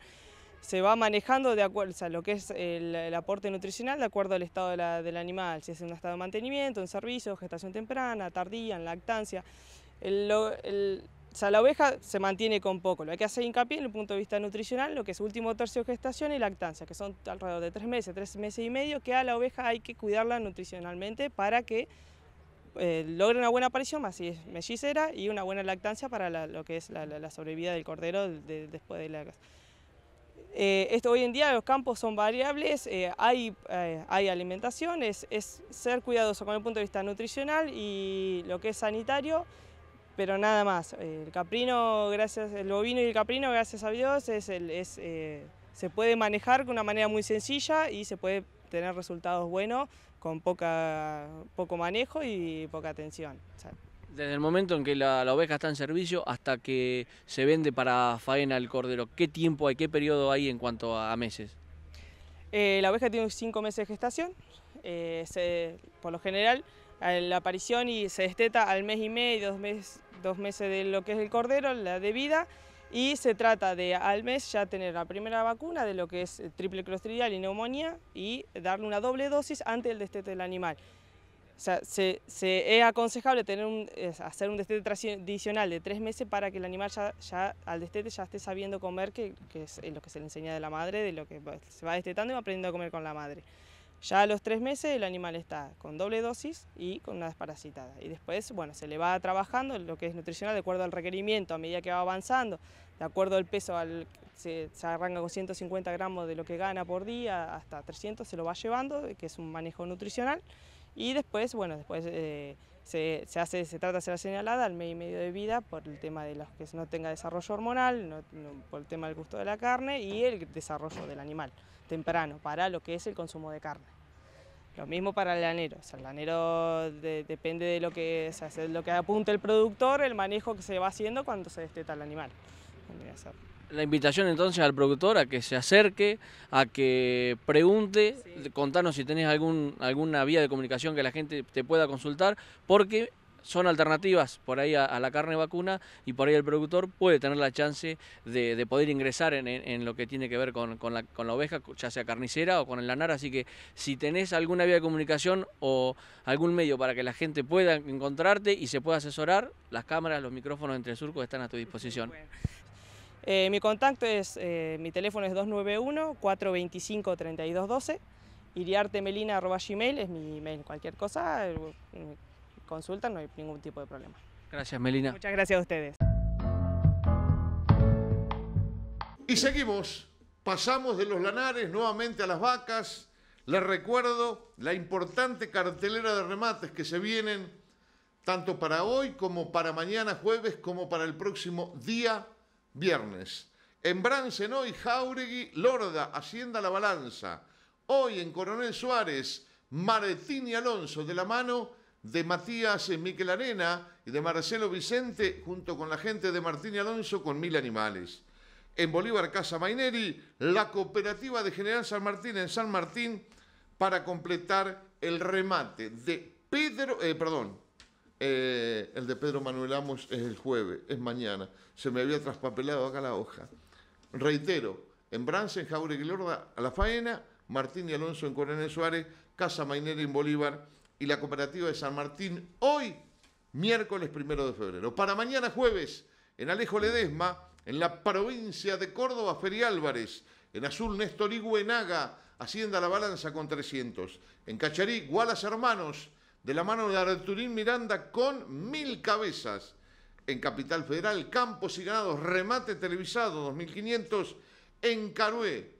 Speaker 3: se va manejando de acuerdo, a lo que es el, aporte nutricional de acuerdo al estado del animal, si es un estado de mantenimiento, en servicio, gestación temprana, tardía, en lactancia. la oveja se mantiene con poco, lo que hace hincapié en el punto de vista nutricional, lo que es último tercio de gestación y lactancia, que son alrededor de tres meses, tres meses y medio, que a la oveja hay que cuidarla nutricionalmente para que eh, logre una buena aparición, más si es mellicera, y una buena lactancia para lo que es la, la, del cordero después de la eh, esto, hoy en día los campos son variables, eh, hay, eh, hay alimentación, es, ser cuidadoso con el punto de vista nutricional y lo que es sanitario, pero nada más. El caprino, gracias, el bovino y el caprino, gracias a Dios, es, se puede manejar de una manera muy sencilla y se puede tener resultados buenos con poca, poco manejo y poca atención.
Speaker 2: Desde el momento en que la, oveja está en servicio hasta que se vende para faena el cordero, ¿qué tiempo hay, qué periodo hay en cuanto a, meses?
Speaker 3: Eh, la oveja tiene cinco meses de gestación, eh, por lo general la aparición y se desteta al mes y medio, dos, dos meses de lo que es el cordero, la de vida, y se trata de al mes ya tener la primera vacuna de lo que es triple clostridial y neumonía y darle una doble dosis antes del destete del animal. O sea, se, es aconsejable hacer un destete tradicional de tres meses para que el animal ya, al destete ya esté sabiendo comer, que, es lo que se le enseña de la madre, de lo que se va destetando y va aprendiendo a comer con la madre. Ya a los tres meses el animal está con doble dosis y con una desparasitada. Y después, bueno, se le va trabajando lo que es nutricional de acuerdo al requerimiento, a medida que va avanzando, de acuerdo al peso, se, se arranca con 150 gramos de lo que gana por día hasta 300, se lo va llevando, que es un manejo nutricional. Y después, bueno, después eh, se, hace, se trata de ser señalada al mes y medio de vida por el tema de los que no tenga desarrollo hormonal, por el tema del gusto de la carne y el desarrollo del animal temprano para lo que es el consumo de carne. Lo mismo para el lanero, el lanero depende de lo que, o de lo que apunte el productor, el manejo que se va haciendo cuando se desteta el animal
Speaker 2: la invitación entonces al productor a que se acerque, a que pregunte, contanos si tenés algún, alguna vía de comunicación que la gente te pueda consultar, porque son alternativas por ahí a, la carne vacuna y por ahí el productor puede tener la chance de, poder ingresar en, lo que tiene que ver con, la, con la oveja, ya sea carnicera o con el lanar, así que si tenés alguna vía de comunicación o algún medio para que la gente pueda encontrarte y
Speaker 3: se pueda asesorar, las cámaras, los micrófonos entre surcos están a tu disposición. Eh, mi contacto es, eh, mi teléfono es 291-425-3212, iriartemelina.gmail es mi email, cualquier cosa, eh, consulta, no hay ningún tipo de problema. Gracias, Melina. Muchas gracias a ustedes.
Speaker 1: Y seguimos, pasamos de los lanares nuevamente a las vacas. Les recuerdo la importante cartelera de remates que se vienen tanto para hoy como para mañana jueves como para el próximo día viernes. En Brancenoy, Jauregui, Lorda, Hacienda La Balanza. Hoy en Coronel Suárez, Martín y Alonso de la mano de Matías Miquel Arena y de Marcelo Vicente junto con la gente de Martín y Alonso con Mil Animales. En Bolívar Casa Maineri, la cooperativa de General San Martín en San Martín para completar el remate de Pedro, eh, perdón, eh, el de Pedro Manuel Amos es el jueves, es mañana. Se me había traspapelado acá la hoja. Reitero, en Bransen, Jauregui Lorda, a la faena, Martín y Alonso en Coronel Suárez, Casa Mainera en Bolívar y la Cooperativa de San Martín hoy, miércoles primero de febrero. Para mañana jueves, en Alejo Ledesma, en la provincia de Córdoba, Feri Álvarez, en Azul Néstor Higüenaga, Hacienda La Balanza con 300, en Cacharí, Gualas Hermanos, de la mano de Arturín Miranda con mil cabezas en Capital Federal, Campos y Ganados, remate televisado 2500 en Carué,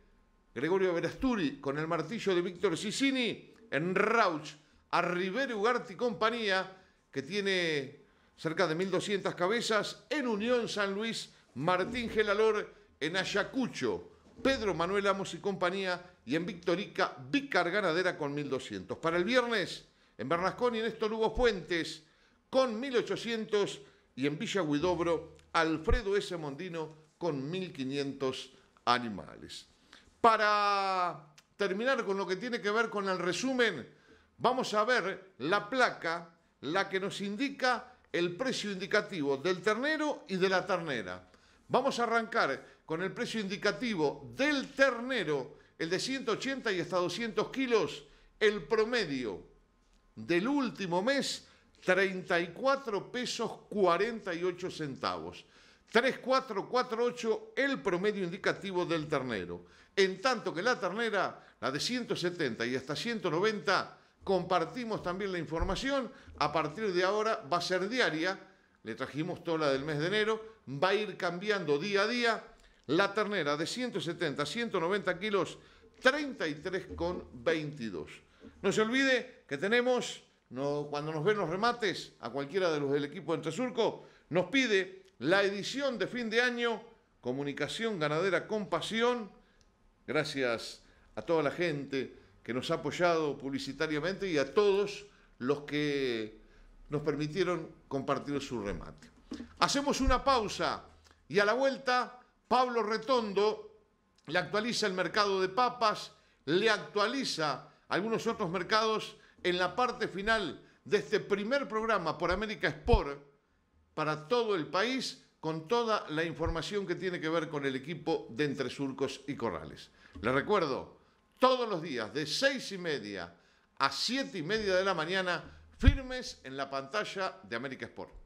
Speaker 1: Gregorio Verasturi con el martillo de Víctor Sicini en Rauch, a Rivero Ugarte y compañía, que tiene cerca de 1200 cabezas, en Unión San Luis, Martín Gelalor en Ayacucho, Pedro Manuel Amos y compañía, y en Victorica, Vicar Ganadera con 1200. Para el viernes, en Bernasconi Néstor Hugo Fuentes con 1800 y en Villa Huidobro Alfredo S. Mondino con 1500 animales. Para terminar con lo que tiene que ver con el resumen, vamos a ver la placa, la que nos indica el precio indicativo del ternero y de la ternera. Vamos a arrancar con el precio indicativo del ternero, el de 180 y hasta 200 kilos, el promedio del último mes, 34 pesos 48 centavos. 3448 el promedio indicativo del ternero. En tanto que la ternera, la de 170 y hasta 190, compartimos también la información. A partir de ahora va a ser diaria. Le trajimos toda la del mes de enero. Va a ir cambiando día a día. La ternera de 170 a 190 kilos, 33,22. No se olvide que tenemos, cuando nos ven los remates, a cualquiera de los del equipo de surco nos pide la edición de fin de año, Comunicación Ganadera con Pasión. Gracias a toda la gente que nos ha apoyado publicitariamente y a todos los que nos permitieron compartir su remate. Hacemos una pausa y a la vuelta Pablo Retondo le actualiza el mercado de papas, le actualiza algunos otros mercados en la parte final de este primer programa por América Sport para todo el país con toda la información que tiene que ver con el equipo de Entre Surcos y Corrales. Les recuerdo, todos los días de seis y media a siete y media de la mañana, firmes en la pantalla de América Sport.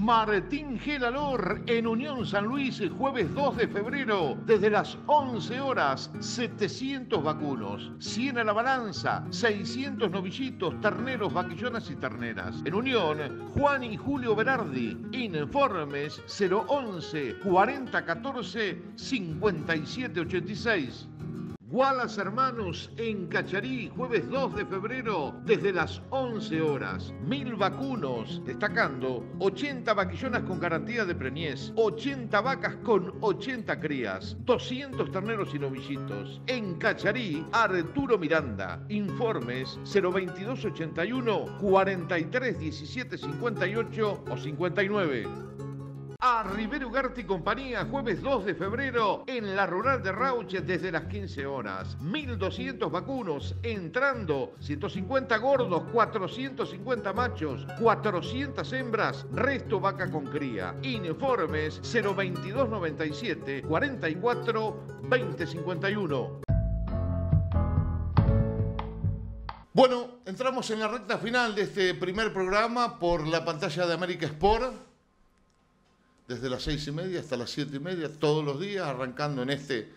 Speaker 1: Martín Gelalor en Unión San Luis, jueves 2 de febrero, desde las 11 horas, 700 vacunos, 100 a la balanza, 600 novillitos, terneros, vaquillonas y terneras. En Unión, Juan y Julio Berardi, informes 011 4014 5786. Wallace Hermanos en Cacharí, jueves 2 de febrero, desde las 11 horas. Mil vacunos, destacando 80 vaquillonas con garantía de preñez, 80 vacas con 80 crías, 200 terneros y novillitos. En Cacharí, Arturo Miranda. Informes 02281 43 58 o 59 a Rivero Ugarte y compañía, jueves 2 de febrero en la rural de Rauche, desde las 15 horas. 1200 vacunos entrando, 150 gordos, 450 machos, 400 hembras, resto vaca con cría. Informes 02297 44 Bueno, entramos en la recta final de este primer programa por la pantalla de América Sport desde las seis y media hasta las siete y media, todos los días, arrancando en este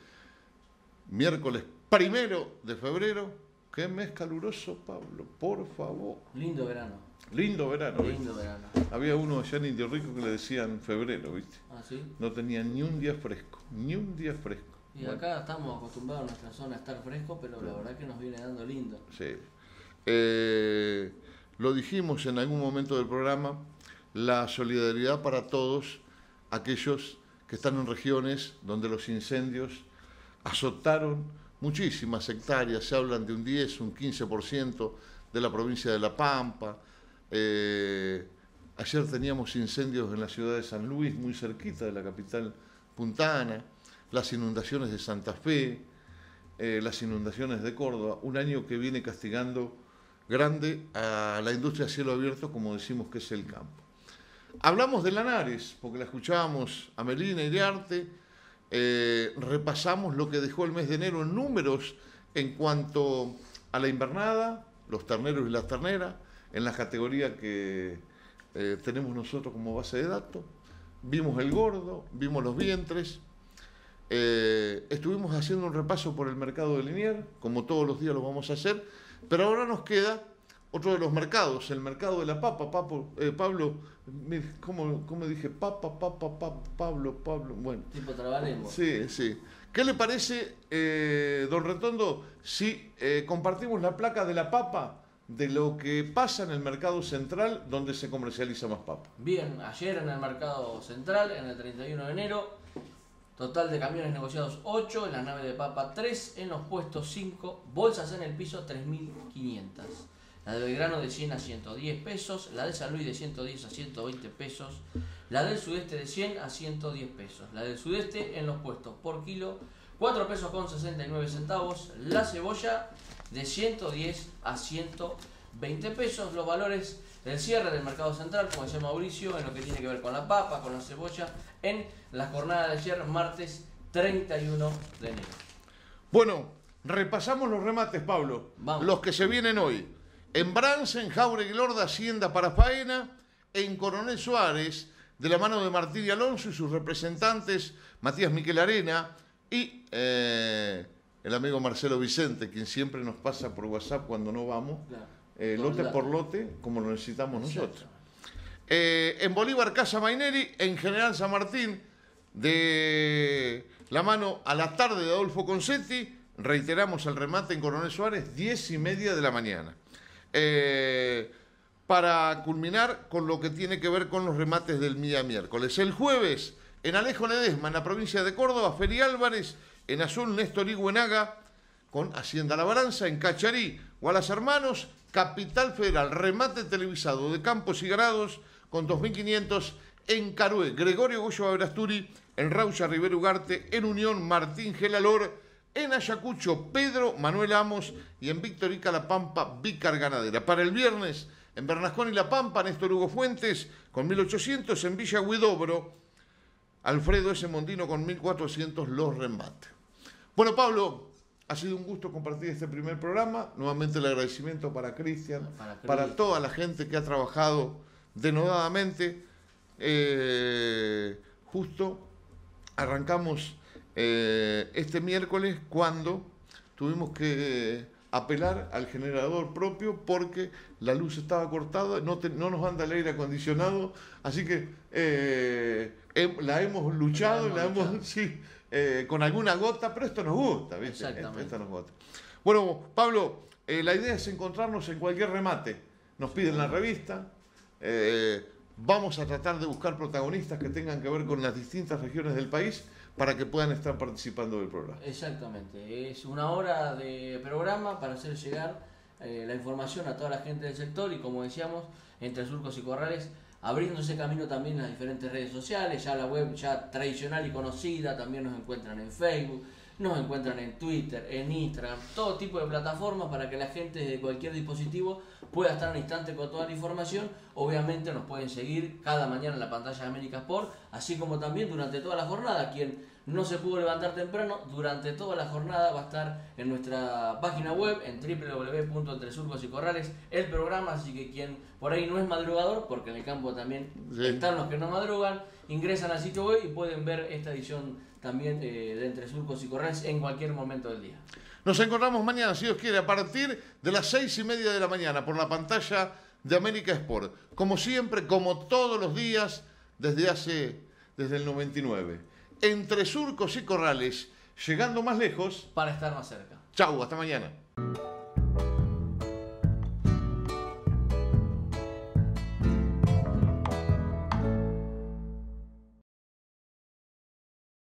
Speaker 1: miércoles primero de febrero. Qué mes caluroso, Pablo, por favor. Lindo verano. Lindo verano, ¿viste? Lindo verano. Había uno allá en Indio Rico que le decían febrero, ¿viste? Ah, sí. No tenía ni un día fresco, ni un día fresco. Y acá
Speaker 2: estamos acostumbrados en nuestra zona a estar fresco, pero la verdad que nos viene dando lindo.
Speaker 1: Sí. Eh, lo dijimos en algún momento del programa, la solidaridad para todos aquellos que están en regiones donde los incendios azotaron muchísimas hectáreas, se hablan de un 10, un 15% de la provincia de La Pampa. Eh, ayer teníamos incendios en la ciudad de San Luis, muy cerquita de la capital puntana, las inundaciones de Santa Fe, eh, las inundaciones de Córdoba, un año que viene castigando grande a la industria a cielo abierto, como decimos que es el campo. Hablamos de Lanares, porque la escuchábamos a Melina y de Arte, eh, repasamos lo que dejó el mes de enero en números en cuanto a la invernada, los terneros y las terneras, en la categoría que eh, tenemos nosotros como base de datos. Vimos el gordo, vimos los vientres, eh, estuvimos haciendo un repaso por el mercado de Linier, como todos los días lo vamos a hacer, pero ahora nos queda otro de los mercados, el mercado de la papa, eh, Pablo, ¿cómo, ¿cómo, dije? Papa, papa, papa, Pablo, Pablo, bueno. Tipo trabaremos. Sí, sí. ¿Qué le parece, eh, don Retondo, si eh, compartimos la placa de la papa de lo que pasa en el mercado central donde se comercializa más papa?
Speaker 2: Bien, ayer en el mercado central, en el 31 de enero, Total de camiones negociados 8, en la nave de papa 3, en los puestos 5, bolsas en el piso 3.500 la de Belgrano de 100 a 110 pesos, la de San Luis de 110 a 120 pesos, la del sudeste de 100 a 110 pesos, la del sudeste en los puestos por kilo 4 pesos con 69 centavos, la cebolla de 110 a 120 pesos, los valores del cierre del mercado central, como decía Mauricio, en lo que tiene que ver con la papa, con la cebolla, en la jornada de ayer, martes 31 de enero.
Speaker 1: Bueno, repasamos los remates, Pablo, los que se vienen hoy. En Bransen, Jauregui Lorda, Hacienda para Faena. E en Coronel Suárez, de la mano de Martín y Alonso y sus representantes, Matías Miquel Arena y eh, el amigo Marcelo Vicente, quien siempre nos pasa por WhatsApp cuando no vamos, eh, lote por lote, como lo necesitamos nosotros. Eh, en Bolívar Casa Maineri, en General San Martín, de la mano a la tarde de Adolfo Concetti, reiteramos el remate en Coronel Suárez, 10 y media de la mañana. Eh, para culminar con lo que tiene que ver con los remates del día miércoles. El jueves, en Alejo Ledesma, en la provincia de Córdoba, Feri Álvarez, en Azul, Néstor Iguenaga, con Hacienda La en Cacharí, Gualas Hermanos, Capital Federal, remate televisado de Campos y Grados, con 2.500 en Carué, Gregorio Goyo Averasturi, en Raucha Rivero Ugarte, en Unión, Martín Gelalor, en Ayacucho, Pedro Manuel Amos y en Victorica La Pampa, Vicar Ganadera. Para el viernes, en Bernascón y La Pampa, Néstor Hugo Fuentes con 1800, en Villa Huidobro, Alfredo S. Mondino con 1400, los remates Bueno, Pablo, ha sido un gusto compartir este primer programa. Nuevamente el agradecimiento para Cristian, para, toda la gente que ha trabajado denodadamente. Eh, justo arrancamos eh, este miércoles cuando tuvimos que apelar al generador propio porque la luz estaba cortada, no, nos anda el aire acondicionado, así que eh, la hemos luchado, la eh, con alguna gota, pero esto nos gusta, nos gusta. Bueno, Pablo, la idea es encontrarnos en cualquier remate. Nos piden la revista, vamos a tratar de buscar protagonistas que tengan que ver con las distintas regiones del país para que puedan estar participando del programa.
Speaker 2: Exactamente, es una hora de programa para hacer llegar eh, la información a toda la gente del sector y como decíamos, entre surcos y corrales, abriéndose camino también las diferentes redes sociales, ya la web ya tradicional y conocida, también nos encuentran en Facebook nos encuentran en Twitter, en Instagram, todo tipo de plataformas para que la gente de cualquier dispositivo pueda estar al instante con toda la información. Obviamente nos pueden seguir cada mañana en la pantalla de América Sport, así como también durante toda la jornada. Quien no se pudo levantar temprano, durante toda la jornada va a estar en nuestra página web en www.entresurcos y corrales el programa, así que quien por ahí no es madrugador, porque en el campo también están los que no madrugan, ingresan
Speaker 1: al sitio web y pueden ver esta edición también eh, de entre surcos y corrales en cualquier momento del día. Nos encontramos mañana, si Dios quiere, a partir de las seis y media de la mañana por la pantalla de América Sport. Como siempre, como todos los días, desde hace, desde el 99. Entre surcos y corrales, llegando más lejos. Para estar más cerca. Chau, hasta mañana.